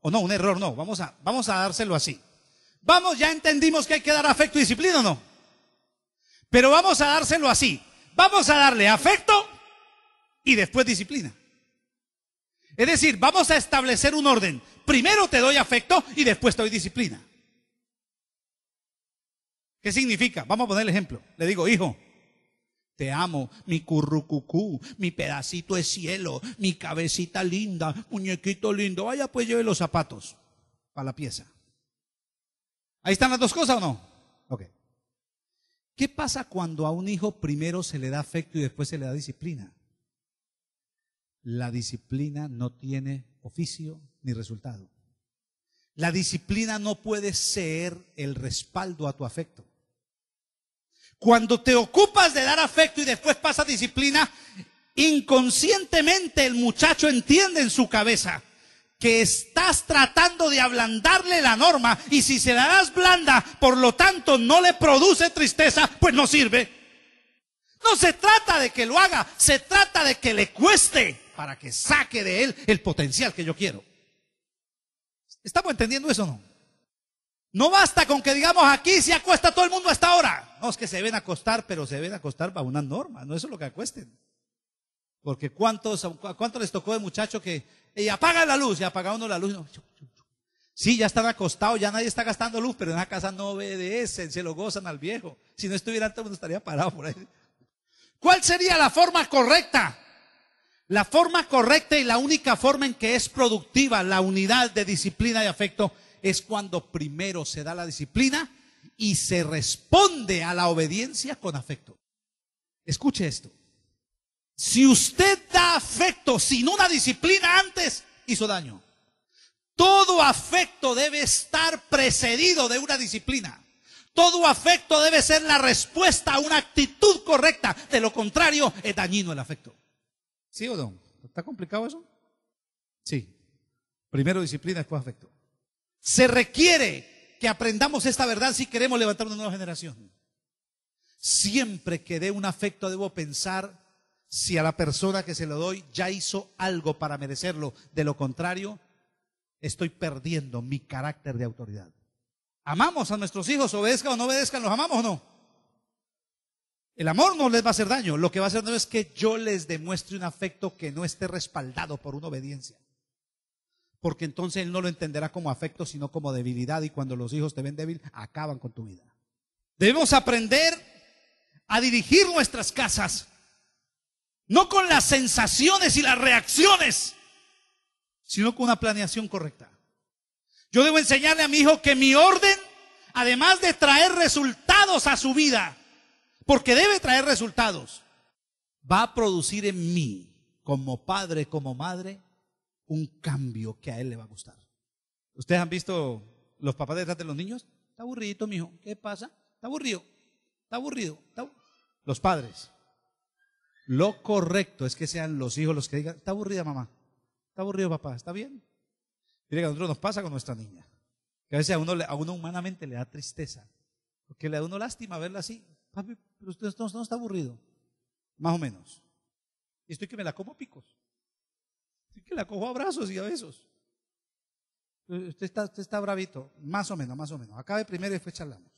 O no, un error no. Vamos a, vamos a dárselo así. Vamos, ya entendimos que hay que dar afecto y disciplina o no. Pero vamos a dárselo así. Vamos a darle afecto y después disciplina. Es decir, vamos a establecer un orden. Primero te doy afecto y después te doy disciplina. ¿Qué significa? Vamos a poner el ejemplo. Le digo, hijo, te amo, mi currucucú, mi pedacito de cielo, mi cabecita linda, muñequito lindo. Vaya, pues lleve los zapatos para la pieza. Ahí están las dos cosas o no? Ok. ¿Qué pasa cuando a un hijo primero se le da afecto y después se le da disciplina? La disciplina no tiene oficio ni resultado. La disciplina no puede ser el respaldo a tu afecto. Cuando te ocupas de dar afecto y después pasa disciplina, inconscientemente el muchacho entiende en su cabeza que estás tratando de ablandarle la norma y si se la das blanda, por lo tanto no le produce tristeza, pues no sirve. No se trata de que lo haga, se trata de que le cueste para que saque de él el potencial que yo quiero. ¿Estamos entendiendo eso o no? No basta con que digamos aquí se acuesta todo el mundo hasta ahora. No es que se deben acostar, pero se deben acostar bajo una norma, no eso es lo que acuesten. Porque cuántos, cuánto les tocó de muchacho que y apaga la luz, y apaga uno la luz. Sí, ya están acostados, ya nadie está gastando luz, pero en la casa no obedecen, se lo gozan al viejo. Si no estuviera todo el mundo estaría parado por ahí. ¿Cuál sería la forma correcta? La forma correcta y la única forma en que es productiva la unidad de disciplina y afecto es cuando primero se da la disciplina y se responde a la obediencia con afecto. Escuche esto. Si usted da afecto sin una disciplina antes, hizo daño. Todo afecto debe estar precedido de una disciplina. Todo afecto debe ser la respuesta a una actitud correcta. De lo contrario, es dañino el afecto. ¿Sí o no? ¿Está complicado eso? Sí. Primero disciplina, después afecto. Se requiere que aprendamos esta verdad si queremos levantar una nueva generación. Siempre que dé un afecto debo pensar si a la persona que se lo doy ya hizo algo para merecerlo. De lo contrario, estoy perdiendo mi carácter de autoridad. Amamos a nuestros hijos, obedezcan o no obedezcan, los amamos o no. El amor no les va a hacer daño, lo que va a hacer daño es que yo les demuestre un afecto que no esté respaldado por una obediencia. Porque entonces él no lo entenderá como afecto, sino como debilidad y cuando los hijos te ven débil, acaban con tu vida. Debemos aprender a dirigir nuestras casas no con las sensaciones y las reacciones, sino con una planeación correcta. Yo debo enseñarle a mi hijo que mi orden, además de traer resultados a su vida, porque debe traer resultados, va a producir en mí, como padre, como madre, un cambio que a él le va a gustar. ¿Ustedes han visto los papás detrás de los niños? Está mi hijo, ¿Qué pasa? Está aburrido. Está aburrido. Los padres. Lo correcto es que sean los hijos los que digan, está aburrida mamá, está aburrido papá, está bien. Mire que a nosotros nos pasa con nuestra niña. Que a veces a uno, a uno humanamente le da tristeza. Porque le da uno lástima verla así. Papi, pero usted no, está aburrido. Más o menos. Y estoy que me la como picos. Estoy que la cojo a brazos y a besos. Usted está, usted está bravito. Más o menos, más o menos. Acabe primero y después charlamos.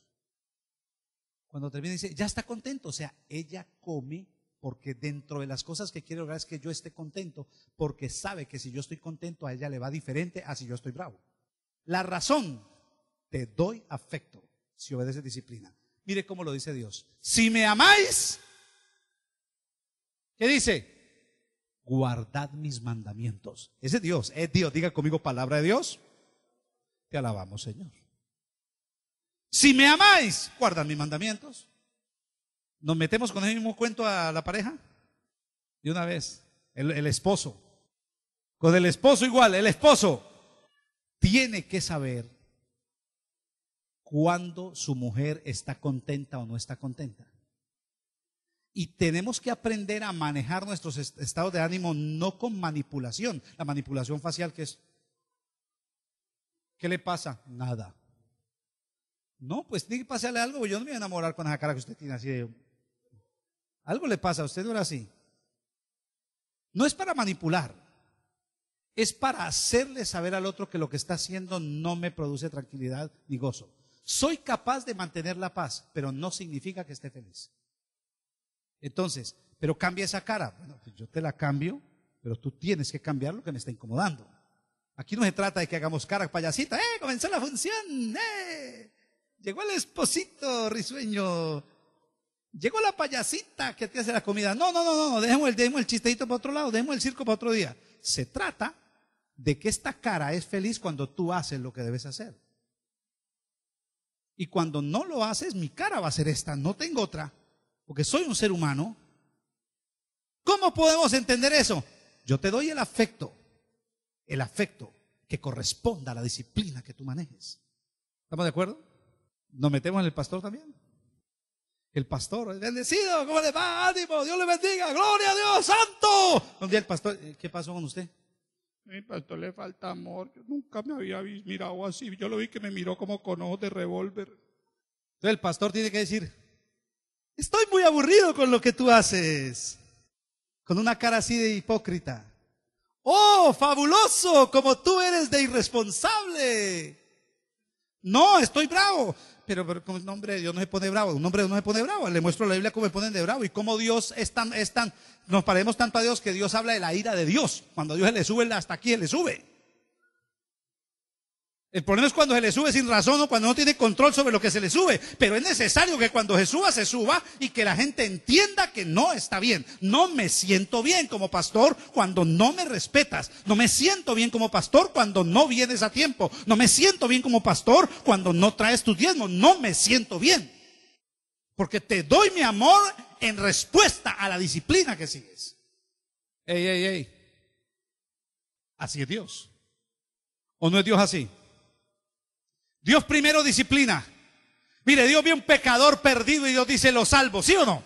Cuando termina dice, ya está contento. O sea, ella come porque dentro de las cosas que quiere lograr es que yo esté contento, porque sabe que si yo estoy contento a ella le va diferente a si yo estoy bravo. La razón, te doy afecto si obedeces disciplina. Mire cómo lo dice Dios. Si me amáis, ¿qué dice? Guardad mis mandamientos. Ese Dios, es Dios. Diga conmigo palabra de Dios. Te alabamos, Señor. Si me amáis, guardad mis mandamientos. ¿Nos metemos con el mismo cuento a la pareja? De una vez, el, esposo. Con el esposo igual, el esposo tiene que saber cuándo su mujer está contenta o no está contenta. Y tenemos que aprender a manejar nuestros estados de ánimo no con manipulación, la manipulación facial que es, ¿qué le pasa? Nada. No, pues tiene que pasarle algo, yo no me voy a enamorar con esa cara que usted tiene así de, algo le pasa, a usted no era así. No es para manipular, es para hacerle saber al otro que lo que está haciendo no me produce tranquilidad ni gozo. Soy capaz de mantener la paz, pero no significa que esté feliz. Entonces, pero cambia esa cara. Bueno, pues yo te la cambio, pero tú tienes que cambiar lo que me está incomodando. Aquí no se trata de que hagamos cara payasita. ¡Eh! Comenzó la función. ¡Eh! Llegó el esposito risueño. Llegó la payasita que te hace la comida. No, no, no, no, dejemos, el, dejemos el para otro lado, dejemos el circo para otro día. Se trata de que esta cara es feliz cuando tú haces lo que debes hacer. Y cuando no lo haces, mi cara va a ser esta, no tengo otra, porque soy un ser humano. ¿Cómo podemos entender eso? Yo te doy el afecto, el afecto que corresponda a la disciplina que tú manejes. ¿Estamos de acuerdo? ¿Nos metemos en el pastor también? el pastor, bendecido, ¿cómo le va? Ánimo, Dios le bendiga, gloria a Dios, santo. Un día el pastor, eh, ¿qué pasó con usted? Mi pastor le falta amor, yo nunca me había mirado así, yo lo vi que me miró como con ojos de revólver. Entonces el pastor tiene que decir, estoy muy aburrido con lo que tú haces, con una cara así de hipócrita. Oh, fabuloso, como tú eres de irresponsable. No, estoy bravo pero, pero como un hombre Dios no se pone bravo, un hombre no se pone bravo. Le muestro la Biblia cómo se ponen de bravo y cómo Dios es tan, es tan, nos paremos tanto a Dios que Dios habla de la ira de Dios. Cuando Dios le sube hasta aquí, se le sube. El problema es cuando se le sube sin razón o cuando no tiene control sobre lo que se le sube. Pero es necesario que cuando se suba, se suba y que la gente entienda que no está bien. No me siento bien como pastor cuando no me respetas. No me siento bien como pastor cuando no vienes a tiempo. No me siento bien como pastor cuando no traes tu diezmo No me siento bien. Porque te doy mi amor en respuesta a la disciplina que sigues. Ey, ey, ey. Así es Dios. ¿O no es Dios así? Dios primero disciplina. Mire, Dios vio un pecador perdido y Dios dice, lo salvo, ¿sí o no?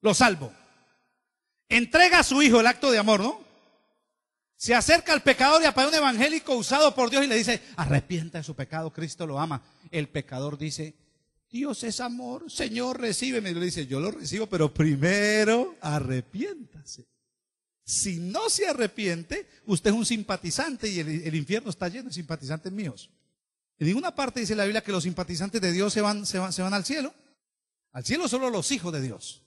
Lo salvo. Entrega a su hijo el acto de amor, ¿no? Se acerca al pecador y aparece un evangélico usado por Dios y le dice, arrepienta de su pecado, Cristo lo ama. El pecador dice, Dios es amor, Señor, recíbeme. Y le dice, yo lo recibo, pero primero arrepiéntase. Si no se arrepiente, usted es un simpatizante y el infierno está lleno de simpatizantes míos. En ninguna parte dice la Biblia que los simpatizantes de Dios se van, se van, se van al cielo. Al cielo solo los hijos de Dios.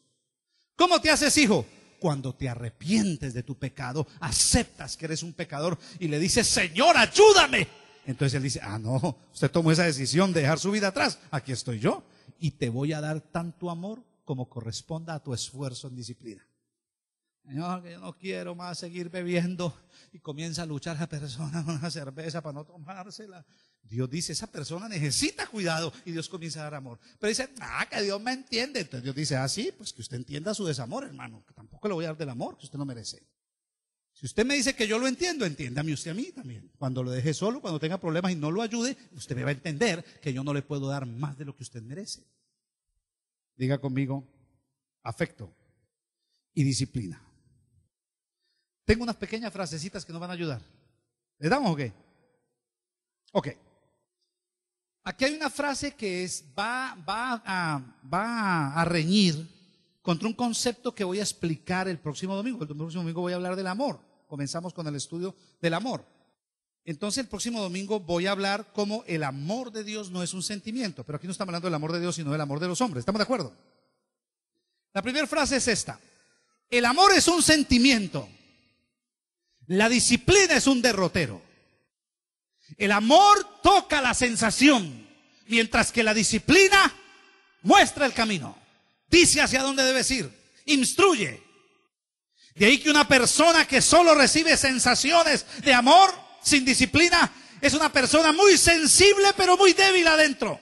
¿Cómo te haces hijo? Cuando te arrepientes de tu pecado, aceptas que eres un pecador y le dices, Señor, ayúdame. Entonces él dice, ah, no, usted tomó esa decisión de dejar su vida atrás, aquí estoy yo y te voy a dar tanto amor como corresponda a tu esfuerzo en disciplina. Señor, que yo no quiero más seguir bebiendo y comienza a luchar la persona con una cerveza para no tomársela Dios dice, esa persona necesita cuidado y Dios comienza a dar amor. Pero dice, ah, que Dios me entiende. Entonces Dios dice, ah, sí, pues que usted entienda su desamor, hermano, que tampoco le voy a dar del amor que usted no merece. Si usted me dice que yo lo entiendo, entiéndame usted a mí también. Cuando lo deje solo, cuando tenga problemas y no lo ayude, usted me va a entender que yo no le puedo dar más de lo que usted merece. Diga conmigo, afecto y disciplina. Tengo unas pequeñas frasecitas que nos van a ayudar. ¿Le damos o qué? Ok. Aquí hay una frase que es, va, va, a, va a reñir contra un concepto que voy a explicar el próximo domingo. El próximo domingo voy a hablar del amor. Comenzamos con el estudio del amor. Entonces el próximo domingo voy a hablar cómo el amor de Dios no es un sentimiento, pero aquí no estamos hablando del amor de Dios, sino del amor de los hombres. ¿Estamos de acuerdo? La primera frase es esta. El amor es un sentimiento. La disciplina es un derrotero. El amor toca la sensación, mientras que la disciplina muestra el camino, dice hacia dónde debes ir, instruye. De ahí que una persona que solo recibe sensaciones de amor sin disciplina es una persona muy sensible pero muy débil adentro.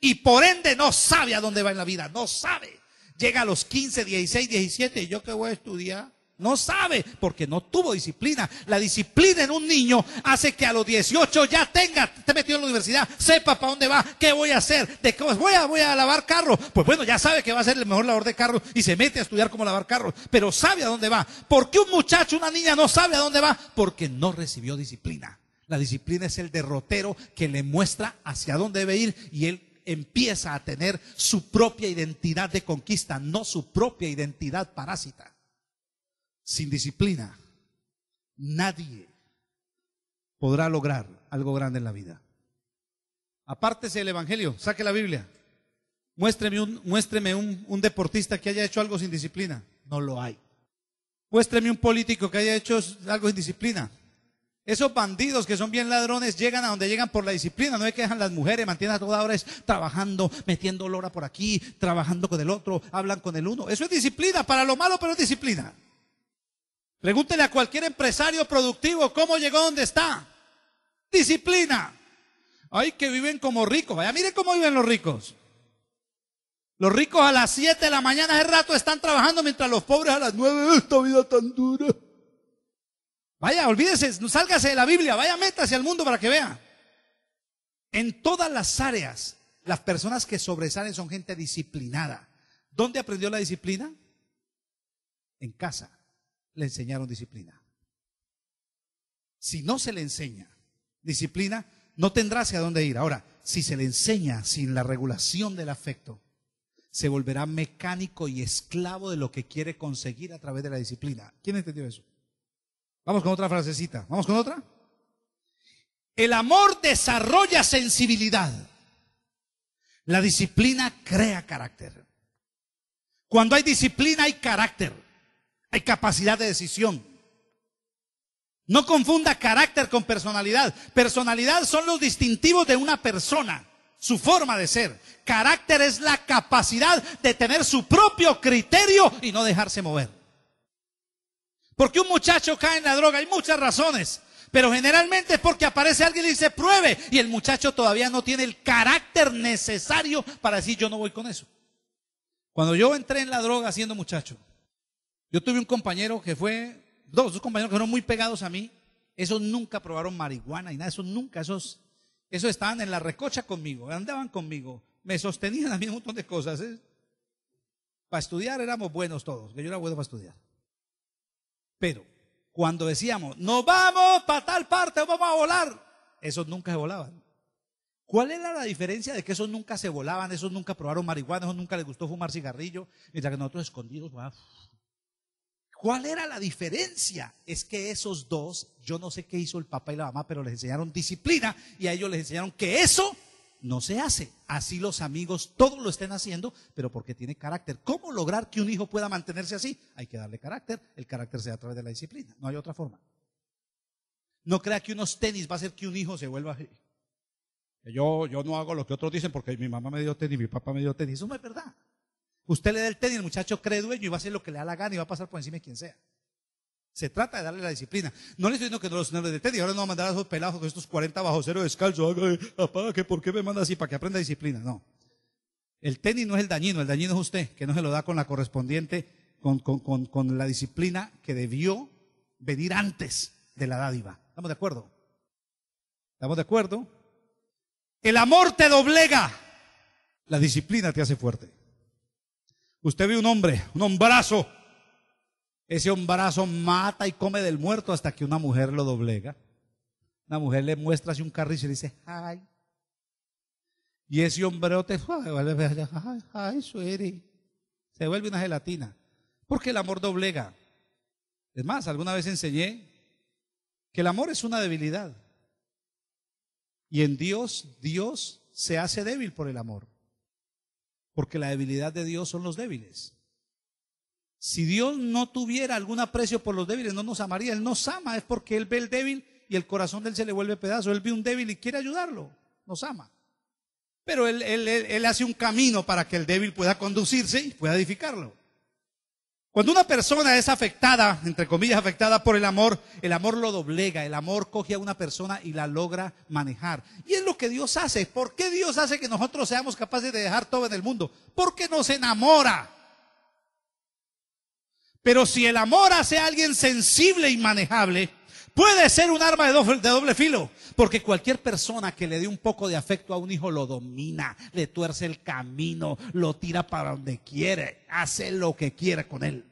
Y por ende no sabe a dónde va en la vida, no sabe. Llega a los 15, 16, 17 y yo que voy a estudiar. No sabe porque no tuvo disciplina. La disciplina en un niño hace que a los 18 ya tenga, esté metido en la universidad, sepa para dónde va, qué voy a hacer, de cómo pues voy a, voy a lavar carro. Pues bueno, ya sabe que va a ser el mejor lavador de carro y se mete a estudiar cómo lavar carros pero sabe a dónde va. ¿Por qué un muchacho, una niña no sabe a dónde va? Porque no recibió disciplina. La disciplina es el derrotero que le muestra hacia dónde debe ir y él empieza a tener su propia identidad de conquista, no su propia identidad parásita sin disciplina, nadie podrá lograr algo grande en la vida. Apártese el Evangelio, saque la Biblia. Muéstreme, un, muéstreme un, deportista que haya hecho algo sin disciplina. No lo hay. Muéstreme un político que haya hecho algo sin disciplina. Esos bandidos que son bien ladrones llegan a donde llegan por la disciplina. No hay que dejan las mujeres, mantienen a toda hora trabajando, metiendo lora por aquí, trabajando con el otro, hablan con el uno. Eso es disciplina, para lo malo, pero es disciplina. Pregúntele a cualquier empresario productivo cómo llegó donde está. Disciplina. hay que viven como ricos. Vaya, miren cómo viven los ricos. Los ricos a las 7 de la mañana de rato están trabajando mientras los pobres a las 9, esta vida tan dura. Vaya, olvídese, sálgase de la Biblia, vaya, métase al mundo para que vea. En todas las áreas, las personas que sobresalen son gente disciplinada. ¿Dónde aprendió la disciplina? En casa le enseñaron disciplina. Si no se le enseña disciplina, no tendrá hacia dónde ir. Ahora, si se le enseña sin la regulación del afecto, se volverá mecánico y esclavo de lo que quiere conseguir a través de la disciplina. ¿Quién entendió eso? Vamos con otra frasecita. Vamos con otra. El amor desarrolla sensibilidad. La disciplina crea carácter. Cuando hay disciplina hay carácter. Hay capacidad de decisión. No confunda carácter con personalidad. Personalidad son los distintivos de una persona, su forma de ser. Carácter es la capacidad de tener su propio criterio y no dejarse mover. Porque un muchacho cae en la droga, hay muchas razones. Pero generalmente es porque aparece alguien y dice pruebe. Y el muchacho todavía no tiene el carácter necesario para decir yo no voy con eso. Cuando yo entré en la droga siendo muchacho, yo tuve un compañero que fue, dos, dos compañeros que fueron muy pegados a mí. Esos nunca probaron marihuana y nada, esos nunca, esos, estaban en la recocha conmigo, andaban conmigo, me sostenían a mí un montón de cosas. ¿eh? Para estudiar éramos buenos todos, que yo era bueno para estudiar. Pero cuando decíamos, nos vamos para tal parte, vamos a volar, esos nunca se volaban. ¿Cuál era la diferencia de que esos nunca se volaban, esos nunca probaron marihuana, esos nunca les gustó fumar cigarrillo, mientras que nosotros escondidos, wow, ¿Cuál era la diferencia? Es que esos dos, yo no sé qué hizo el papá y la mamá, pero les enseñaron disciplina y a ellos les enseñaron que eso no se hace. Así los amigos todos lo estén haciendo, pero porque tiene carácter. ¿Cómo lograr que un hijo pueda mantenerse así? Hay que darle carácter. El carácter se da a través de la disciplina. No hay otra forma. No crea que unos tenis va a hacer que un hijo se vuelva Yo, yo no hago lo que otros dicen porque mi mamá me dio tenis, mi papá me dio tenis. Eso no es verdad. Usted le da el tenis, el muchacho cree dueño y va a hacer lo que le da la gana y va a pasar por encima de quien sea. Se trata de darle la disciplina. No le estoy diciendo que no los señores de tenis, ahora no va a mandar a esos pelados con estos 40 bajo cero descalzo. descalzos. que ¿por qué me manda así? Para que aprenda disciplina. No. El tenis no es el dañino, el dañino es usted, que no se lo da con la correspondiente, con, con la disciplina que debió venir antes de la dádiva. ¿Estamos de acuerdo? ¿Estamos de acuerdo? El amor te doblega, la disciplina te hace fuerte. Usted ve un hombre, un hombrazo. Ese hombrazo mata y come del muerto hasta que una mujer lo doblega. Una mujer le muestra así un carrizo y le dice, ay. Y ese hombrote, ay, ay, Se vuelve una gelatina. Porque el amor doblega. Es más, alguna vez enseñé que el amor es una debilidad. Y en Dios, Dios se hace débil por el amor porque la debilidad de Dios son los débiles. Si Dios no tuviera algún aprecio por los débiles, no nos amaría. Él nos ama, es porque Él ve el débil y el corazón de Él se le vuelve pedazo. Él ve un débil y quiere ayudarlo, nos ama. Pero él, él hace un camino para que el débil pueda conducirse y pueda edificarlo. Cuando una persona es afectada, entre comillas, afectada por el amor, el amor lo doblega, el amor coge a una persona y la logra manejar. Y es lo que Dios hace. ¿Por qué Dios hace que nosotros seamos capaces de dejar todo en el mundo? Porque nos enamora. Pero si el amor hace a alguien sensible y manejable, puede ser un arma de doble, filo, porque cualquier persona que le dé un poco de afecto a un hijo lo domina, le tuerce el camino, lo tira para donde quiere, hace lo que quiere con él.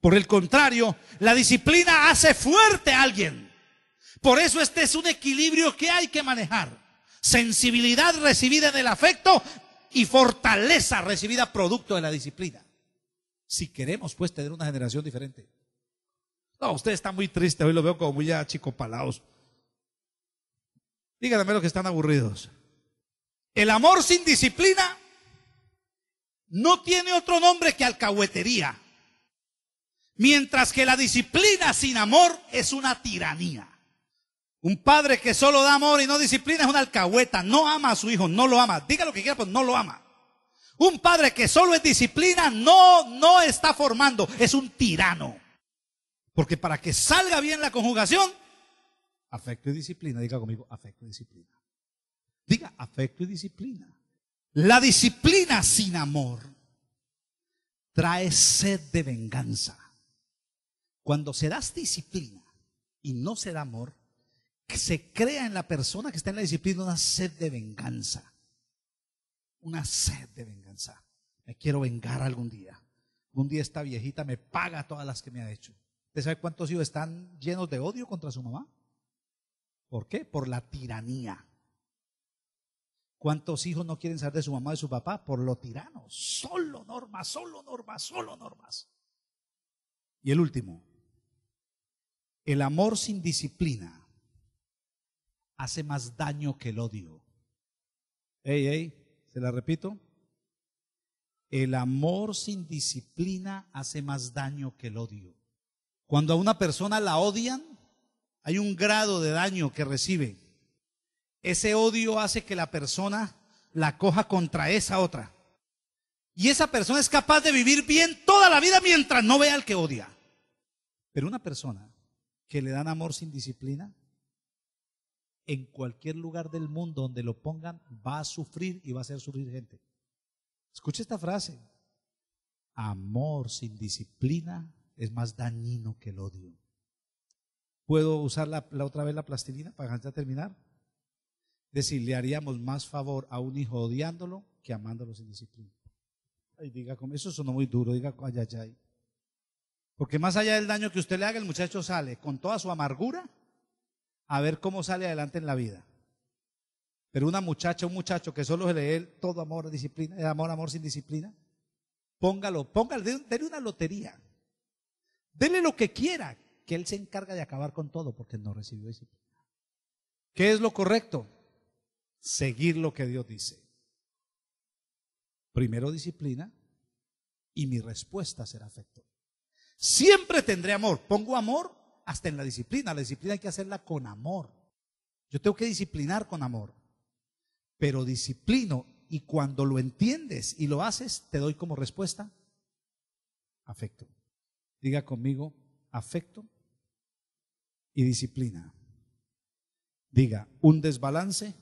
Por el contrario, la disciplina hace fuerte a alguien. Por eso este es un equilibrio que hay que manejar. Sensibilidad recibida en el afecto y fortaleza recibida producto de la disciplina. Si queremos pues tener una generación diferente. No, usted está muy triste, hoy lo veo como muy palaos Díganme los que están aburridos. El amor sin disciplina no tiene otro nombre que alcahuetería. Mientras que la disciplina sin amor es una tiranía. Un padre que solo da amor y no disciplina es una alcahueta. No ama a su hijo, no lo ama. Diga lo que quiera, pues no lo ama. Un padre que solo es disciplina no, no está formando, es un tirano. Porque para que salga bien la conjugación, afecto y disciplina, diga conmigo, afecto y disciplina. Diga afecto y disciplina. La disciplina sin amor trae sed de venganza. Cuando se das disciplina y no se da amor, se crea en la persona que está en la disciplina una sed de venganza. Una sed de venganza. Me quiero vengar algún día. Un día esta viejita me paga todas las que me ha hecho. ¿Usted sabe cuántos hijos están llenos de odio contra su mamá? ¿Por qué? Por la tiranía. ¿Cuántos hijos no quieren saber de su mamá y de su papá? Por lo tirano. Solo normas, solo normas, solo normas. Y el último, el amor sin disciplina hace más daño que el odio. Ey, ey, se la repito. El amor sin disciplina hace más daño que el odio. Cuando a una persona la odian, hay un grado de daño que recibe. Ese odio hace que la persona la coja contra esa otra. Y esa persona es capaz de vivir bien toda la vida mientras no vea al que odia. Pero una persona que le dan amor sin disciplina, en cualquier lugar del mundo donde lo pongan, va a sufrir y va a hacer sufrir gente. Escucha esta frase. Amor sin disciplina es más dañino que el odio. ¿Puedo usar la, otra vez la plastilina para ya terminar? decir, le haríamos más favor a un hijo odiándolo que amándolo sin disciplina. Ay, diga, eso sonó muy duro, diga, ay, ay, ay. Porque más allá del daño que usted le haga, el muchacho sale con toda su amargura a ver cómo sale adelante en la vida. Pero una muchacha, un muchacho que solo se le todo amor, disciplina, eh, amor, amor sin disciplina, póngalo, póngalo, déle una lotería. Dele lo que quiera, que Él se encarga de acabar con todo porque no recibió disciplina. ¿Qué es lo correcto? Seguir lo que Dios dice. Primero disciplina y mi respuesta será afecto. Siempre tendré amor. Pongo amor hasta en la disciplina. La disciplina hay que hacerla con amor. Yo tengo que disciplinar con amor. Pero disciplino y cuando lo entiendes y lo haces, te doy como respuesta afecto. Diga conmigo, afecto y disciplina. Diga, un desbalance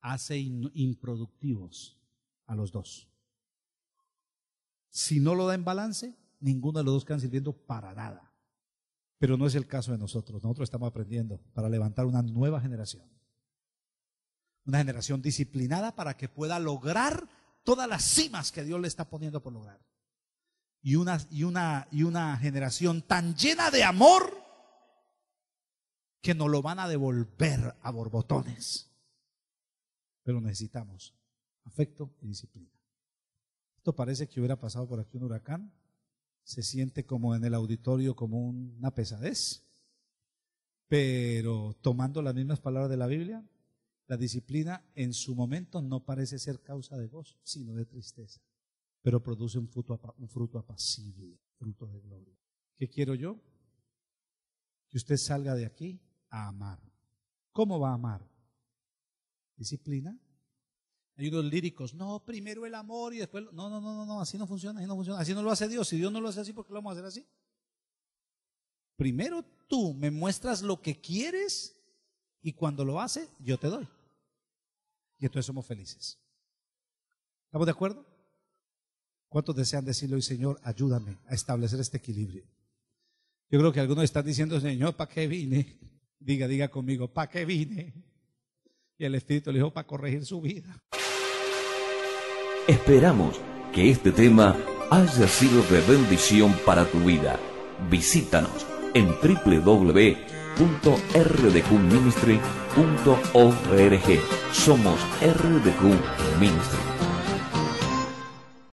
hace improductivos a los dos. Si no lo da en balance, ninguno de los dos quedan sirviendo para nada. Pero no es el caso de nosotros. Nosotros estamos aprendiendo para levantar una nueva generación. Una generación disciplinada para que pueda lograr todas las cimas que Dios le está poniendo por lograr y una, y una, y una generación tan llena de amor que no lo van a devolver a borbotones. Pero necesitamos afecto y disciplina. Esto parece que hubiera pasado por aquí un huracán. Se siente como en el auditorio como una pesadez. Pero tomando las mismas palabras de la Biblia, la disciplina en su momento no parece ser causa de gozo, sino de tristeza pero produce un fruto, apacible, fruto de gloria. ¿Qué quiero yo? Que usted salga de aquí a amar. ¿Cómo va a amar? ¿Disciplina? Hay unos líricos, no, primero el amor y después... No, no, no, no, no, así no funciona, así no funciona. Así no lo hace Dios. Si Dios no lo hace así, ¿por qué lo vamos a hacer así? Primero tú me muestras lo que quieres y cuando lo hace, yo te doy. Y entonces somos felices. ¿Estamos de acuerdo? ¿Cuántos desean decirle hoy, Señor, ayúdame a establecer este equilibrio? Yo creo que algunos están diciendo, Señor, ¿para qué vine? (laughs) Diga, diga conmigo, ¿para qué vine? Y el Espíritu le dijo, para corregir su vida. Esperamos que este tema haya sido de bendición para tu vida. Visítanos en www.rdqministry.org. Somos RDQ Ministry.